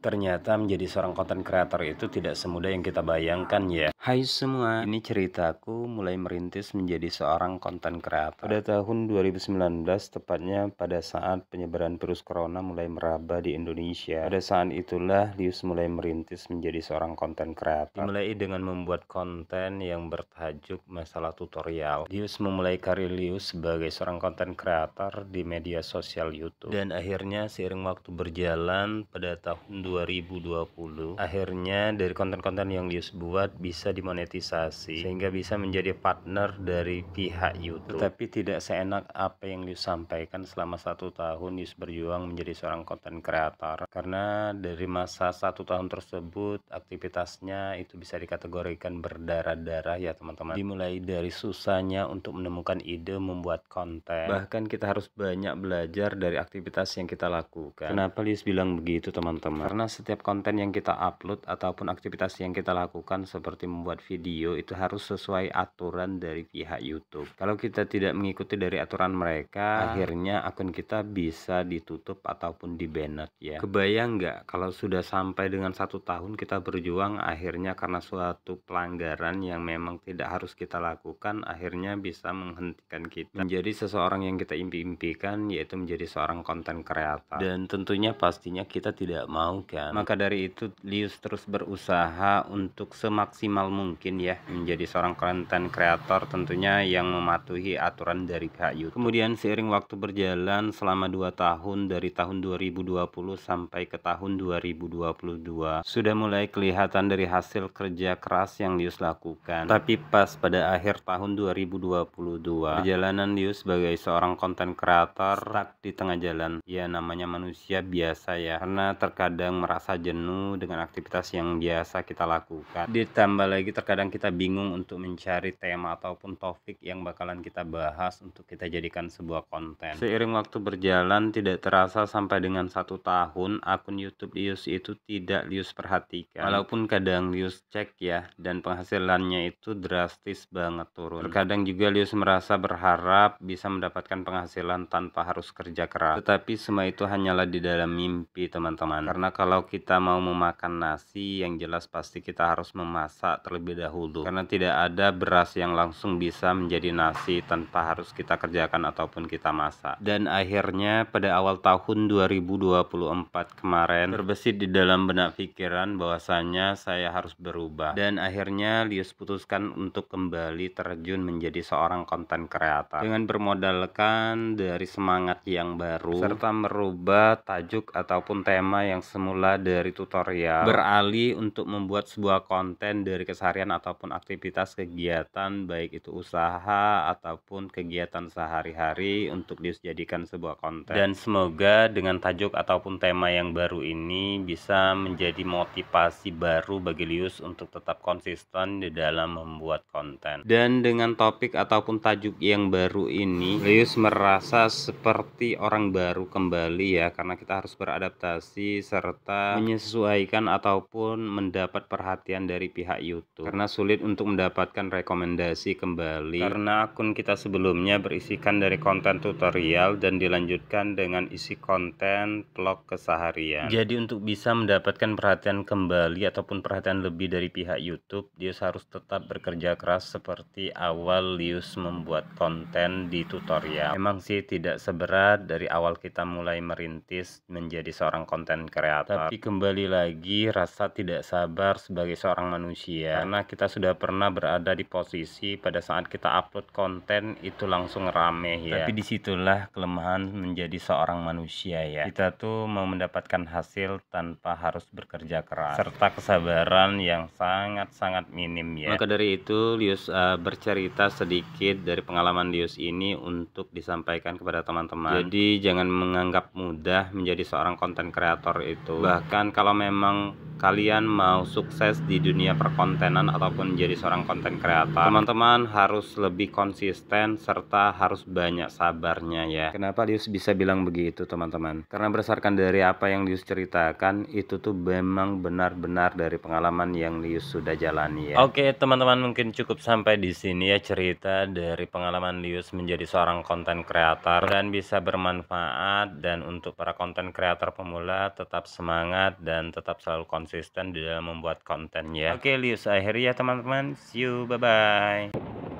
Ternyata menjadi seorang konten kreator itu tidak semudah yang kita bayangkan ya. Hai semua, ini ceritaku mulai merintis menjadi seorang konten kreator. Pada tahun 2019, tepatnya pada saat penyebaran virus corona mulai meraba di Indonesia. Pada saat itulah Lius mulai merintis menjadi seorang konten kreator. Dimulai dengan membuat konten yang bertajuk masalah tutorial. Lius memulai karir Lius sebagai seorang konten kreator di media sosial YouTube. Dan akhirnya seiring waktu berjalan pada tahun 2020 akhirnya dari konten-konten yang Lius buat bisa dimonetisasi sehingga bisa menjadi partner dari pihak YouTube tetapi tidak seenak apa yang Lius sampaikan selama satu tahun Lius berjuang menjadi seorang konten kreator karena dari masa satu tahun tersebut aktivitasnya itu bisa dikategorikan berdarah-darah ya teman-teman dimulai dari susahnya untuk menemukan ide membuat konten bahkan kita harus banyak belajar dari aktivitas yang kita lakukan kenapa Lius bilang begitu teman-teman karena setiap konten yang kita upload ataupun aktivitas yang kita lakukan seperti membuat video itu harus sesuai aturan dari pihak YouTube. Kalau kita tidak mengikuti dari aturan mereka, ah. akhirnya akun kita bisa ditutup ataupun dibanned ya. Kebayang nggak kalau sudah sampai dengan satu tahun kita berjuang akhirnya karena suatu pelanggaran yang memang tidak harus kita lakukan akhirnya bisa menghentikan kita menjadi seseorang yang kita impi-impikan yaitu menjadi seorang konten kreator. Dan tentunya pastinya kita tidak mau Kan? Maka dari itu Lius terus berusaha untuk semaksimal mungkin ya menjadi seorang konten kreator tentunya yang mematuhi aturan dari pihak YouTube. Kemudian seiring waktu berjalan selama 2 tahun dari tahun 2020 sampai ke tahun 2022 sudah mulai kelihatan dari hasil kerja keras yang Lius lakukan. Tapi pas pada akhir tahun 2022 perjalanan Lius sebagai seorang konten kreator di tengah jalan. Ya namanya manusia biasa ya karena terkadang merasa jenuh dengan aktivitas yang biasa kita lakukan. Ditambah lagi terkadang kita bingung untuk mencari tema ataupun topik yang bakalan kita bahas untuk kita jadikan sebuah konten. Seiring waktu berjalan tidak terasa sampai dengan satu tahun akun YouTube Lius itu tidak Lius perhatikan. Walaupun kadang Lius cek ya dan penghasilannya itu drastis banget turun. Terkadang juga Lius merasa berharap bisa mendapatkan penghasilan tanpa harus kerja keras. Tetapi semua itu hanyalah di dalam mimpi teman-teman. Karena kalau kalau kita mau memakan nasi yang jelas pasti kita harus memasak terlebih dahulu karena tidak ada beras yang langsung bisa menjadi nasi tanpa harus kita kerjakan ataupun kita masak dan akhirnya pada awal tahun 2024 kemarin terbesit di dalam benak pikiran bahwasanya saya harus berubah dan akhirnya Lius putuskan untuk kembali terjun menjadi seorang konten kreator dengan bermodalkan dari semangat yang baru serta merubah tajuk ataupun tema yang semula dari tutorial beralih untuk membuat sebuah konten dari keseharian ataupun aktivitas kegiatan baik itu usaha ataupun kegiatan sehari-hari untuk dijadikan sebuah konten dan semoga dengan tajuk ataupun tema yang baru ini bisa menjadi motivasi baru bagi Lius untuk tetap konsisten di dalam membuat konten dan dengan topik ataupun tajuk yang baru ini Lius merasa seperti orang baru kembali ya karena kita harus beradaptasi serta menyesuaikan ataupun mendapat perhatian dari pihak YouTube karena sulit untuk mendapatkan rekomendasi kembali karena akun kita sebelumnya berisikan dari konten tutorial dan dilanjutkan dengan isi konten vlog keseharian jadi untuk bisa mendapatkan perhatian kembali ataupun perhatian lebih dari pihak YouTube dia harus tetap bekerja keras seperti awal Lius membuat konten di tutorial Emang sih tidak seberat dari awal kita mulai merintis menjadi seorang konten kreator tapi kembali lagi rasa tidak sabar sebagai seorang manusia ya. karena kita sudah pernah berada di posisi pada saat kita upload konten itu langsung rame ya. Tapi disitulah kelemahan menjadi seorang manusia ya. Kita tuh mau mendapatkan hasil tanpa harus bekerja keras serta kesabaran yang sangat-sangat minim ya. Maka dari itu Lius uh, bercerita sedikit dari pengalaman Lius ini untuk disampaikan kepada teman-teman. Jadi jangan menganggap mudah menjadi seorang konten kreator itu bahkan kalau memang kalian mau sukses di dunia perkontenan ataupun menjadi seorang konten kreator teman-teman harus lebih konsisten serta harus banyak sabarnya ya kenapa Lius bisa bilang begitu teman-teman karena berdasarkan dari apa yang Lius ceritakan itu tuh memang benar-benar dari pengalaman yang Lius sudah jalani ya oke teman-teman mungkin cukup sampai di sini ya cerita dari pengalaman Lius menjadi seorang konten kreator dan bisa bermanfaat dan untuk para konten kreator pemula tetap semangat dan tetap selalu konsisten konsisten di dalam membuat kontennya. ya. Oke, Lius akhir ya teman-teman. See you, bye-bye.